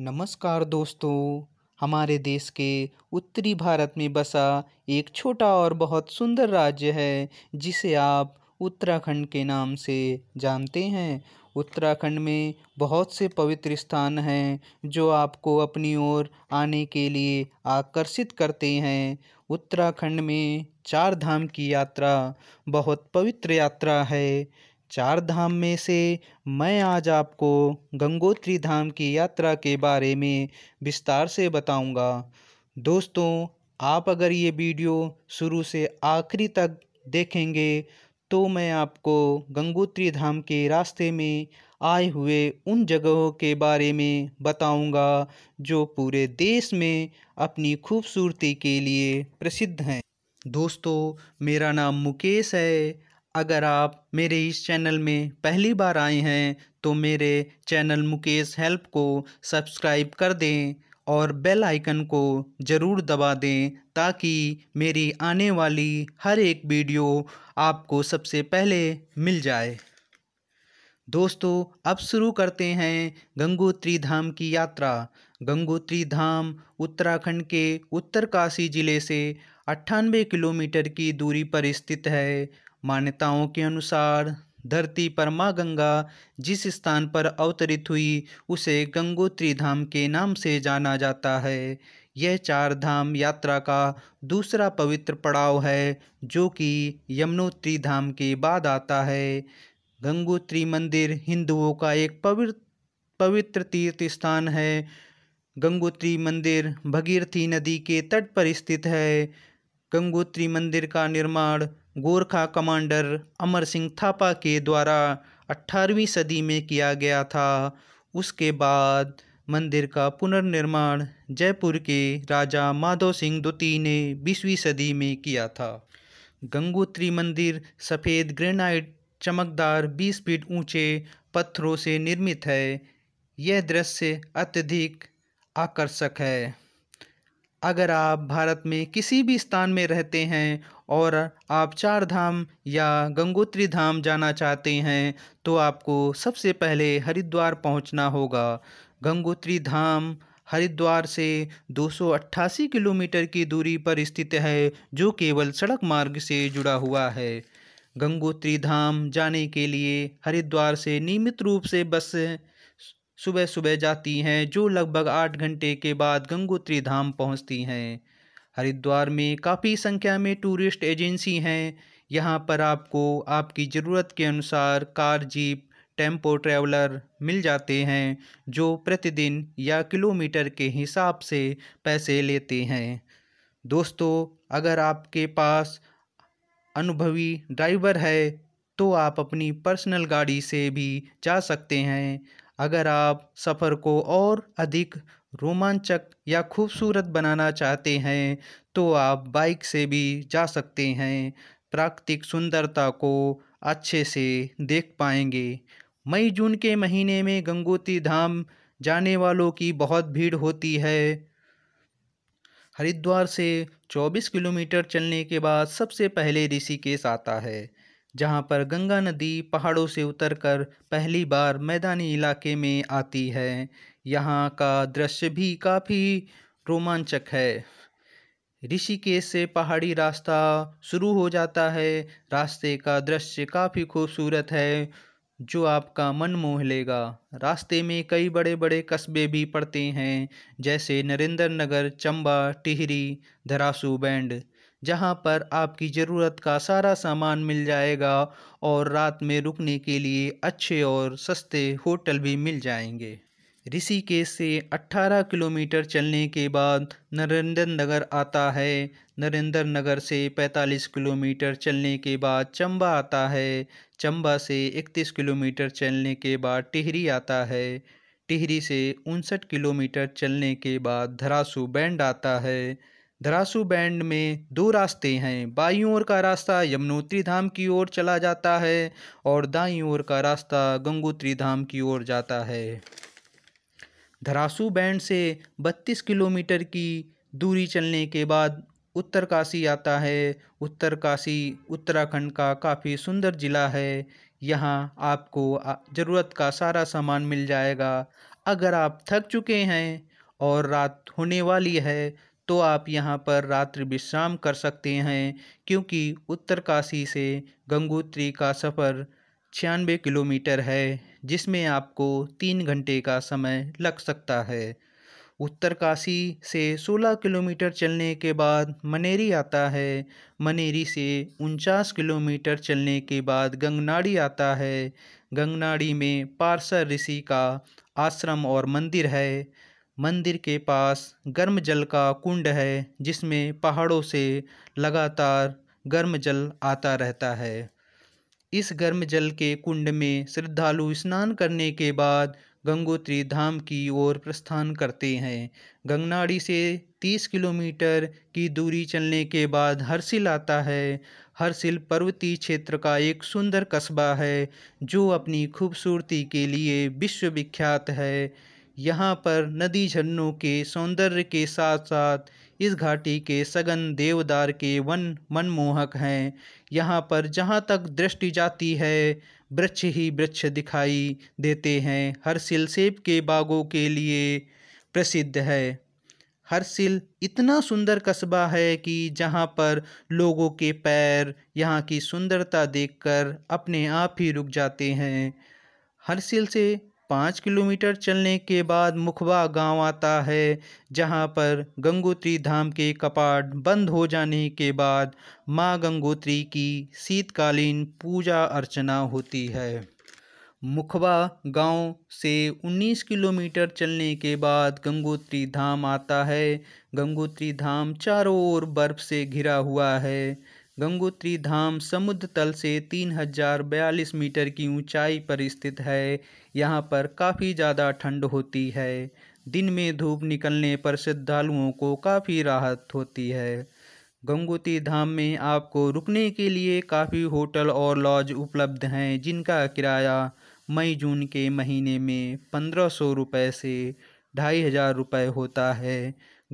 नमस्कार दोस्तों हमारे देश के उत्तरी भारत में बसा एक छोटा और बहुत सुंदर राज्य है जिसे आप उत्तराखंड के नाम से जानते हैं उत्तराखंड में बहुत से पवित्र स्थान हैं जो आपको अपनी ओर आने के लिए आकर्षित करते हैं उत्तराखंड में चार धाम की यात्रा बहुत पवित्र यात्रा है चार धाम में से मैं आज आपको गंगोत्री धाम की यात्रा के बारे में विस्तार से बताऊंगा। दोस्तों आप अगर ये वीडियो शुरू से आखिरी तक देखेंगे तो मैं आपको गंगोत्री धाम के रास्ते में आए हुए उन जगहों के बारे में बताऊंगा जो पूरे देश में अपनी खूबसूरती के लिए प्रसिद्ध हैं दोस्तों मेरा नाम मुकेश है अगर आप मेरे इस चैनल में पहली बार आए हैं तो मेरे चैनल मुकेश हेल्प को सब्सक्राइब कर दें और बेल आइकन को ज़रूर दबा दें ताकि मेरी आने वाली हर एक वीडियो आपको सबसे पहले मिल जाए दोस्तों अब शुरू करते हैं गंगोत्री धाम की यात्रा गंगोत्री धाम उत्तराखंड के उत्तरकाशी ज़िले से अट्ठानवे किलोमीटर की दूरी पर स्थित है मान्यताओं के अनुसार धरती पर माँ गंगा जिस स्थान पर अवतरित हुई उसे गंगोत्री धाम के नाम से जाना जाता है यह चार धाम यात्रा का दूसरा पवित्र पड़ाव है जो कि यमुनोत्री धाम के बाद आता है गंगोत्री मंदिर हिंदुओं का एक पवित्र पवित्र तीर्थ स्थान है गंगोत्री मंदिर भगीरथी नदी के तट पर स्थित है गंगोत्री मंदिर का निर्माण गोरखा कमांडर अमर सिंह थापा के द्वारा 18वीं सदी में किया गया था उसके बाद मंदिर का पुनर्निर्माण जयपुर के राजा माधव सिंह द्वितीय ने बीसवीं सदी में किया था गंगोत्री मंदिर सफ़ेद ग्रेनाइट चमकदार 20 फीट ऊंचे पत्थरों से निर्मित है यह दृश्य अत्यधिक आकर्षक है अगर आप भारत में किसी भी स्थान में रहते हैं और आप चार धाम या गंगोत्री धाम जाना चाहते हैं तो आपको सबसे पहले हरिद्वार पहुंचना होगा गंगोत्री धाम हरिद्वार से 288 किलोमीटर की दूरी पर स्थित है जो केवल सड़क मार्ग से जुड़ा हुआ है गंगोत्री धाम जाने के लिए हरिद्वार से नियमित रूप से बस सुबह सुबह जाती हैं जो लगभग आठ घंटे के बाद गंगोत्री धाम पहुंचती हैं हरिद्वार में काफ़ी संख्या में टूरिस्ट एजेंसी हैं यहाँ पर आपको आपकी ज़रूरत के अनुसार कार जीप टेम्पो ट्रैवलर मिल जाते हैं जो प्रतिदिन या किलोमीटर के हिसाब से पैसे लेते हैं दोस्तों अगर आपके पास अनुभवी ड्राइवर है तो आप अपनी पर्सनल गाड़ी से भी जा सकते हैं अगर आप सफ़र को और अधिक रोमांचक या खूबसूरत बनाना चाहते हैं तो आप बाइक से भी जा सकते हैं प्राकृतिक सुंदरता को अच्छे से देख पाएंगे मई जून के महीने में गंगोत्री धाम जाने वालों की बहुत भीड़ होती है हरिद्वार से 24 किलोमीटर चलने के बाद सबसे पहले ऋषिकेश आता है जहाँ पर गंगा नदी पहाड़ों से उतरकर पहली बार मैदानी इलाके में आती है यहाँ का दृश्य भी काफ़ी रोमांचक है ऋषिकेश से पहाड़ी रास्ता शुरू हो जाता है रास्ते का दृश्य काफ़ी खूबसूरत है जो आपका मन मोह लेगा रास्ते में कई बड़े बड़े कस्बे भी पड़ते हैं जैसे नरेंद्र नगर चंबा टिहरी धरासू बैंड जहाँ पर आपकी ज़रूरत का सारा सामान मिल जाएगा और रात में रुकने के लिए अच्छे और सस्ते होटल भी मिल जाएंगे ऋषिकेश से 18 किलोमीटर चलने के बाद नरेंद्र नगर आता है नरेंद्र नगर से 45 किलोमीटर चलने के बाद चंबा आता है चंबा से 31 किलोमीटर चलने के बाद टिहरी आता है टिहरी से उनसठ किलोमीटर चलने के बाद धरासू बैंड आता है धरासू बैंड में दो रास्ते हैं बाई ओर का रास्ता यमुनोत्री धाम की ओर चला जाता है और दाई ओर का रास्ता गंगोत्री धाम की ओर जाता है धरासू बैंड से 32 किलोमीटर की दूरी चलने के बाद उत्तरकाशी आता है उत्तरकाशी उत्तराखंड का काफ़ी सुंदर ज़िला है यहाँ आपको ज़रूरत का सारा सामान मिल जाएगा अगर आप थक चुके हैं और रात होने वाली है तो आप यहाँ पर रात्रि विश्राम कर सकते हैं क्योंकि उत्तरकाशी से गंगोत्री का सफ़र छियानवे किलोमीटर है जिसमें आपको तीन घंटे का समय लग सकता है उत्तरकाशी से 16 किलोमीटर चलने के बाद मनेरी आता है मनेरी से उनचास किलोमीटर चलने के बाद गंगनाड़ी आता है गंगनाड़ी में पारसर ऋषि का आश्रम और मंदिर है मंदिर के पास गर्म जल का कुंड है जिसमें पहाड़ों से लगातार गर्म जल आता रहता है इस गर्म जल के कुंड में श्रद्धालु स्नान करने के बाद गंगोत्री धाम की ओर प्रस्थान करते हैं गंगनाड़ी से तीस किलोमीटर की दूरी चलने के बाद हरसिल आता है हरसिल पर्वतीय क्षेत्र का एक सुंदर कस्बा है जो अपनी खूबसूरती के लिए विश्वविख्यात है यहाँ पर नदी झरनों के सौंदर्य के साथ साथ इस घाटी के सगन देवदार के वन मनमोहक हैं यहाँ पर जहाँ तक दृष्टि जाती है वृक्ष ही वृक्ष दिखाई देते हैं हरसिल सेब के बागों के लिए प्रसिद्ध है सिल इतना सुंदर कस्बा है कि जहाँ पर लोगों के पैर यहाँ की सुंदरता देखकर अपने आप ही रुक जाते हैं सिल से पाँच किलोमीटर चलने के बाद मुखबा गांव आता है जहां पर गंगोत्री धाम के कपाट बंद हो जाने के बाद मां गंगोत्री की शीतकालीन पूजा अर्चना होती है मुखबा गांव से 19 किलोमीटर चलने के बाद गंगोत्री धाम आता है गंगोत्री धाम चारों ओर बर्फ से घिरा हुआ है गंगोत्री धाम समुद्र तल से तीन हजार बयालीस मीटर की ऊंचाई पर स्थित है यहाँ पर काफ़ी ज़्यादा ठंड होती है दिन में धूप निकलने पर श्रद्धालुओं को काफ़ी राहत होती है गंगोत्री धाम में आपको रुकने के लिए काफ़ी होटल और लॉज उपलब्ध हैं जिनका किराया मई जून के महीने में पंद्रह सौ रुपये से ढाई हज़ार रुपये होता है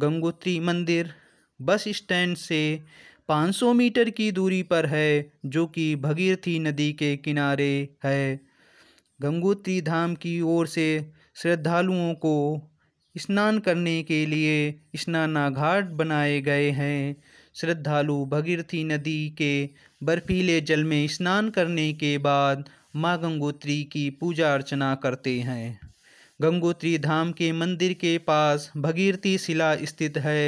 गंगोत्री मंदिर बस स्टैंड से 500 मीटर की दूरी पर है जो कि भगीरथी नदी के किनारे है गंगोत्री धाम की ओर से श्रद्धालुओं को स्नान करने के लिए स्नानाघाट बनाए गए हैं श्रद्धालु भगीरथी नदी के बर्फीले जल में स्नान करने के बाद माँ गंगोत्री की पूजा अर्चना करते हैं गंगोत्री धाम के मंदिर के पास भगीरथी शिला स्थित है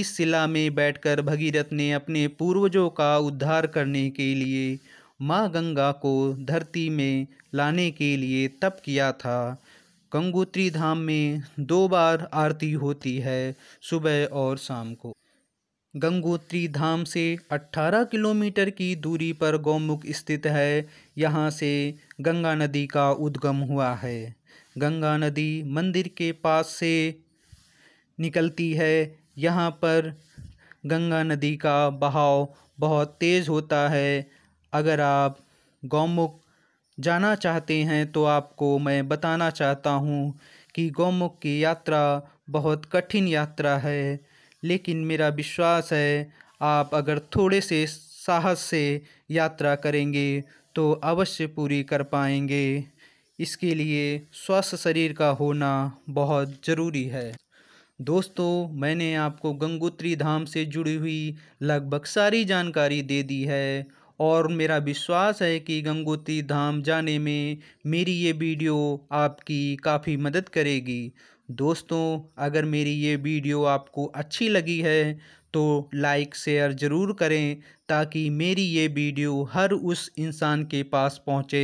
इस शिला में बैठकर भगीरथ ने अपने पूर्वजों का उद्धार करने के लिए माँ गंगा को धरती में लाने के लिए तप किया था गंगोत्री धाम में दो बार आरती होती है सुबह और शाम को गंगोत्री धाम से 18 किलोमीटर की दूरी पर गौमुख स्थित है यहाँ से गंगा नदी का उद्गम हुआ है गंगा नदी मंदिर के पास से निकलती है यहाँ पर गंगा नदी का बहाव बहुत तेज़ होता है अगर आप गौमुख जाना चाहते हैं तो आपको मैं बताना चाहता हूँ कि गौमुख की यात्रा बहुत कठिन यात्रा है लेकिन मेरा विश्वास है आप अगर थोड़े से साहस से यात्रा करेंगे तो अवश्य पूरी कर पाएंगे इसके लिए स्वस्थ शरीर का होना बहुत ज़रूरी है दोस्तों मैंने आपको गंगोत्री धाम से जुड़ी हुई लगभग सारी जानकारी दे दी है और मेरा विश्वास है कि गंगोत्री धाम जाने में मेरी ये वीडियो आपकी काफ़ी मदद करेगी दोस्तों अगर मेरी ये वीडियो आपको अच्छी लगी है तो लाइक शेयर ज़रूर करें ताकि मेरी ये वीडियो हर उस इंसान के पास पहुंचे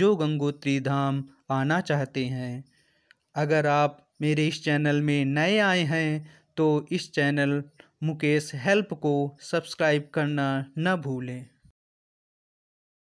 जो गंगोत्री धाम आना चाहते हैं अगर आप मेरे इस चैनल में नए आए हैं तो इस चैनल मुकेश हेल्प को सब्सक्राइब करना न भूलें